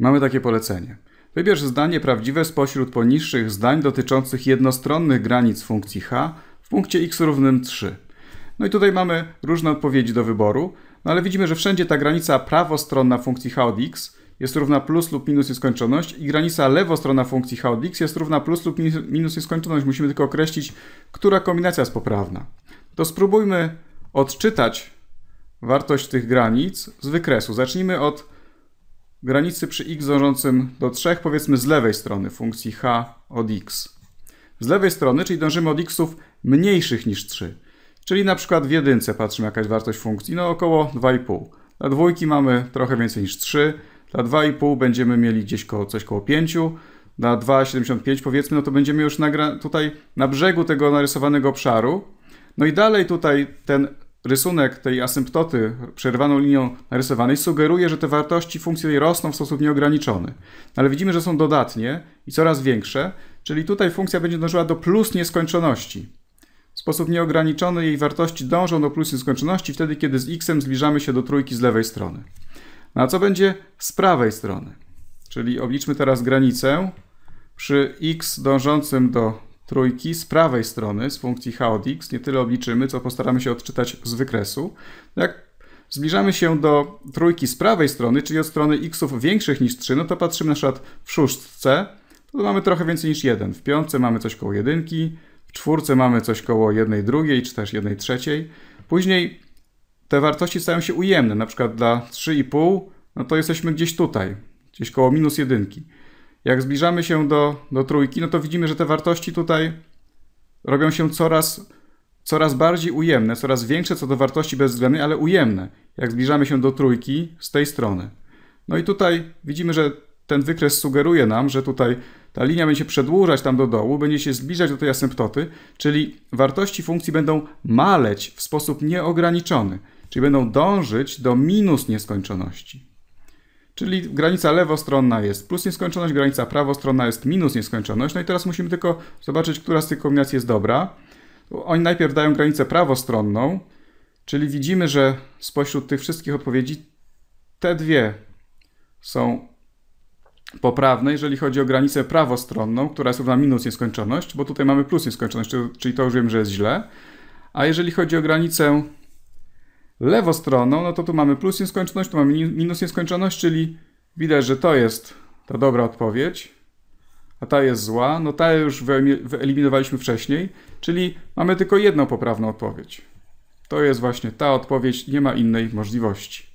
Mamy takie polecenie. Wybierz zdanie prawdziwe spośród poniższych zdań dotyczących jednostronnych granic funkcji h w punkcie x równym 3. No i tutaj mamy różne odpowiedzi do wyboru, no ale widzimy, że wszędzie ta granica prawostronna funkcji h od x jest równa plus lub minus nieskończoność i granica lewostronna funkcji h od x jest równa plus lub minus nieskończoność. Musimy tylko określić, która kombinacja jest poprawna. To spróbujmy odczytać wartość tych granic z wykresu. Zacznijmy od granicy przy x dążącym do 3, powiedzmy z lewej strony funkcji h od x. Z lewej strony, czyli dążymy od xów mniejszych niż 3. Czyli na przykład w jedynce patrzymy jakaś wartość funkcji, no około 2,5. Dla dwójki mamy trochę więcej niż 3, dla 2,5 będziemy mieli gdzieś koło, coś koło 5, na 2,75 powiedzmy, no to będziemy już na, tutaj na brzegu tego narysowanego obszaru. No i dalej tutaj ten rysunek tej asymptoty przerwaną linią narysowanej sugeruje, że te wartości funkcji tej rosną w sposób nieograniczony. Ale widzimy, że są dodatnie i coraz większe, czyli tutaj funkcja będzie dążyła do plus nieskończoności. W sposób nieograniczony jej wartości dążą do plus nieskończoności wtedy, kiedy z x zbliżamy się do trójki z lewej strony. No a co będzie z prawej strony? Czyli obliczmy teraz granicę przy x dążącym do trójki z prawej strony, z funkcji h od x, nie tyle obliczymy, co postaramy się odczytać z wykresu. No jak zbliżamy się do trójki z prawej strony, czyli od strony xów większych niż 3, no to patrzymy na przykład w szóstce, no to mamy trochę więcej niż 1. W piątce mamy coś koło jedynki, w czwórce mamy coś koło jednej drugiej, czy też jednej trzeciej. Później te wartości stają się ujemne, na przykład dla 3,5, no to jesteśmy gdzieś tutaj, gdzieś koło minus jedynki jak zbliżamy się do, do trójki, no to widzimy, że te wartości tutaj robią się coraz, coraz bardziej ujemne, coraz większe co do wartości bezwzględnej, ale ujemne, jak zbliżamy się do trójki z tej strony. No i tutaj widzimy, że ten wykres sugeruje nam, że tutaj ta linia będzie się przedłużać tam do dołu, będzie się zbliżać do tej asymptoty, czyli wartości funkcji będą maleć w sposób nieograniczony, czyli będą dążyć do minus nieskończoności. Czyli granica lewostronna jest plus nieskończoność, granica prawostronna jest minus nieskończoność. No i teraz musimy tylko zobaczyć, która z tych kombinacji jest dobra. Oni najpierw dają granicę prawostronną, czyli widzimy, że spośród tych wszystkich odpowiedzi te dwie są poprawne, jeżeli chodzi o granicę prawostronną, która jest równa minus nieskończoność, bo tutaj mamy plus nieskończoność, czyli to już wiem, że jest źle. A jeżeli chodzi o granicę lewą stroną, no to tu mamy plus nieskończoność, tu mamy minus nieskończoność, czyli widać, że to jest ta dobra odpowiedź, a ta jest zła. No ta już wyeliminowaliśmy wcześniej, czyli mamy tylko jedną poprawną odpowiedź. To jest właśnie ta odpowiedź, nie ma innej możliwości.